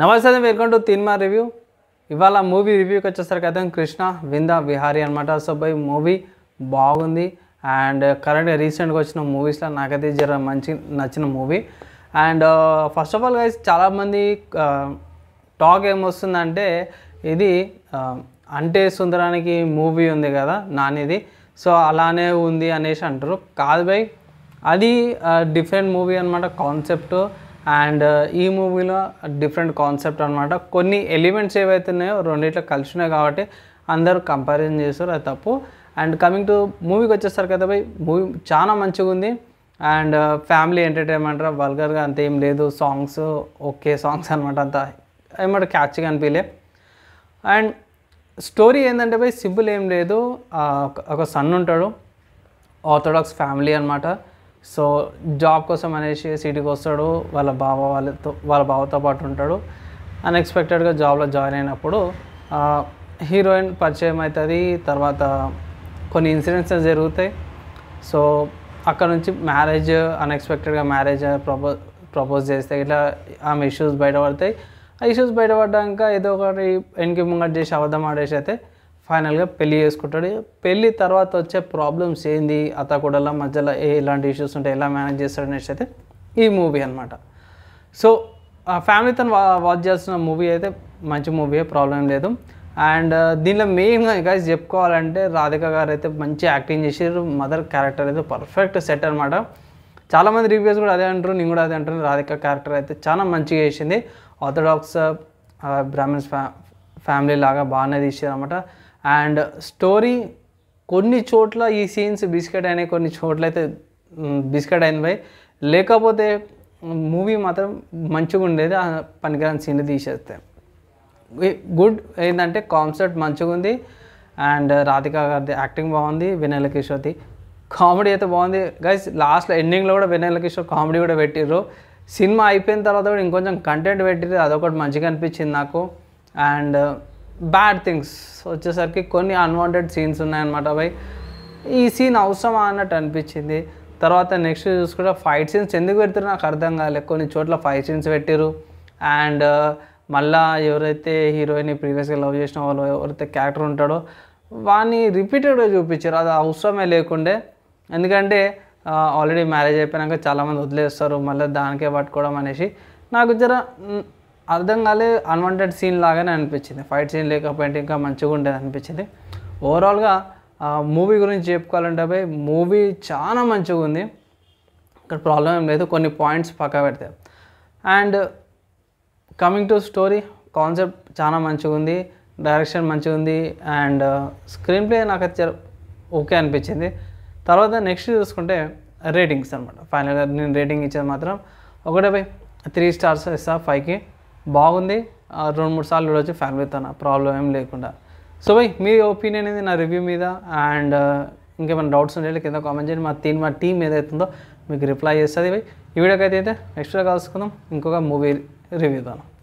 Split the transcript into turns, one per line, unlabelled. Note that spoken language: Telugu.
నమస్తే వెల్కమ్ టు సినిమా రివ్యూ ఇవాళ మూవీ రివ్యూకి వచ్చేసరికి అయితే కృష్ణ వింద విహారీ అనమాట సో బై మూవీ బాగుంది అండ్ కరెంట్ రీసెంట్గా వచ్చిన మూవీస్లో నాకైతే జర మంచి నచ్చిన movie and first of all guys చాలామంది టాక్ ఏమొస్తుందంటే ఇది uh, అంటే సుందరానికి మూవీ ఉంది కదా నానిది సో అలానే ఉంది అనేసి అంటారు కాదు బై అది డిఫరెంట్ మూవీ అనమాట కాన్సెప్ట్ అండ్ ఈ మూవీలో డిఫరెంట్ కాన్సెప్ట్ అనమాట కొన్ని ఎలిమెంట్స్ ఏవైతే ఉన్నాయో రెండిట్లో కలిసి ఉన్నాయి కాబట్టి అందరూ కంపారిజన్ చేస్తారు అది తప్పు అండ్ కమింగ్ టు మూవీకి వచ్చేసరికి కదా భయ్ మూవీ చాలా మంచిగా ఉంది అండ్ ఫ్యామిలీ ఎంటర్టైన్మెంట్ వల్గర్గా అంత ఏం లేదు సాంగ్స్ ఓకే సాంగ్స్ అనమాట అంత ఏమంటే క్యాచ్గా అనిపించలే అండ్ స్టోరీ ఏంటంటే భయ్ సింపుల్ ఏం లేదు ఒక సన్ ఉంటాడు ఆర్థోడాక్స్ ఫ్యామిలీ అనమాట సో జాబ్ కోసం అనేసి సిటీకి వస్తాడు వాళ్ళ బావ వాళ్ళతో వాళ్ళ బావతో పాటు ఉంటాడు అన్ఎక్స్పెక్టెడ్గా జాబ్లో జాయిన్ అయినప్పుడు హీరోయిన్ పరిచయం అవుతుంది తర్వాత కొన్ని ఇన్సిడెంట్స్ జరుగుతాయి సో అక్కడ నుంచి మ్యారేజ్ అన్ఎక్స్పెక్టెడ్గా మ్యారేజ్ ప్రపోజ్ ప్రపోజ్ చేస్తే ఇట్లా ఆమె ఇష్యూస్ బయటపడతాయి ఆ ఇష్యూస్ బయటపడ్డాక ఏదో ఒకటి ఎన్కి ముంగట్ చేసి అబద్ధం ఆడేసి అయితే ఫైనల్గా పెళ్ళి చేసుకుంటాడు పెళ్ళి తర్వాత వచ్చే ప్రాబ్లమ్స్ ఏంది కూడా మధ్యలో ఏ ఇలాంటి ఇష్యూస్ ఉంటాయి ఎలా మేనేజ్ చేస్తాడు అనేసి అయితే ఈ మూవీ అనమాట సో ఫ్యామిలీతో వాచ్ చేస్తున్న మూవీ అయితే మంచి మూవీ ప్రాబ్లం లేదు అండ్ uh, దీనిలో మెయిన్గా గైస్ చెప్పుకోవాలంటే రాధిక గారు అయితే మంచి యాక్టింగ్ చేసారు మదర్ క్యారెక్టర్ అయితే పర్ఫెక్ట్ సెట్ అనమాట చాలామంది రివ్యూస్ కూడా అదే అంటారు నేను కూడా అదే అంటారు రాధిక క్యారెక్టర్ అయితే చాలా మంచిగా చేసింది ఆర్థడాక్స్ బ్రాహ్మిన్స్ ఫ్యా ఫ్యామిలీ లాగా బాగానే తీసారు అనమాట అండ్ స్టోరీ కొన్ని చోట్ల ఈ సీన్స్ బిస్కెట్ అయినాయి కొన్ని చోట్ల అయితే బిస్కెట్ అయినవి లేకపోతే మూవీ మాత్రం మంచిగా ఉండేది ఆ పనికిరాని సీన్ తీసేస్తే గుడ్ ఏంటంటే కాన్సెప్ట్ మంచిగా ఉంది అండ్ రాధిక గారిది యాక్టింగ్ బాగుంది వెనెల కిషోర్ది కామెడీ అయితే బాగుంది గైస్ లాస్ట్లో ఎండింగ్లో కూడా వెనెల కిషోర్ కామెడీ కూడా పెట్టిర్రు సినిమా అయిపోయిన తర్వాత కూడా ఇంకొంచెం కంటెంట్ పెట్టిర్రు అదొకటి మంచిగా అనిపించింది నాకు అండ్ బ్యాడ్ థింగ్స్ వచ్చేసరికి కొన్ని అన్వాంటెడ్ సీన్స్ ఉన్నాయన్నమాట భయ్ ఈ సీన్ అవసరమా అన్నట్టు అనిపించింది తర్వాత నెక్స్ట్ చూసుకుంటే ఫైట్ సీన్స్ ఎందుకు పెడతారు నాకు అర్థం కాలేదు కొన్ని చోట్ల ఫైట్ సీన్స్ పెట్టారు అండ్ మళ్ళా ఎవరైతే హీరోయిన్ ప్రీవియస్గా లవ్ చేసిన వాళ్ళు ఎవరైతే క్యారెక్టర్ ఉంటాడో వాడిని రిపీటెడ్గా చూపించారు అది అవసరమే లేకుండే ఎందుకంటే ఆల్రెడీ uh, మ్యారేజ్ అయిపోయినాక చాలామంది వదిలేస్తారు మళ్ళీ దానికే పట్టుకోవడం అనేసి నాకు జర అర్థం కాలేదు అన్వాంటెడ్ సీన్ లాగానే అనిపించింది ఫైట్ సీన్ లేకపోయింటే ఇంకా మంచిగా ఉండేది అనిపించింది ఓవరాల్గా మూవీ గురించి చెప్పుకోవాలంటే పోయి మూవీ చాలా మంచిగా ఉంది ఇక్కడ ప్రాబ్లం ఏం లేదు కొన్ని పాయింట్స్ పక్క పెడతాయి and coming to story concept చాలా మంచిగా ఉంది డైరెక్షన్ మంచిగా ఉంది అండ్ స్క్రీన్ ప్లే నాకు ఓకే అనిపించింది తర్వాత నెక్స్ట్ చూసుకుంటే రేటింగ్స్ అనమాట ఫైనల్గా నేను రేటింగ్ ఇచ్చేది మాత్రం ఒకటే బై త్రీ స్టార్స్ ఇస్తా ఫైవ్కి బాగుంది రెండు మూడు సార్లు కూడా వచ్చి ఫ్యాన్ పెడతాను ప్రాబ్లం ఏం లేకుండా సో బై మీ ఒపీనియన్ ఏంది నా రివ్యూ మీద అండ్ uh, ఇంకేమైనా డౌట్స్ ఉండే కింద కామెంట్ చేయండి మా టీం మా టీం ఏదైతుందో మీకు రిప్లై చేస్తుంది బై ఈ వీడియోకి అయితే నెక్స్ట్ కలుసుకుందాం ఇంకొక మూవీ రివ్యూ తాను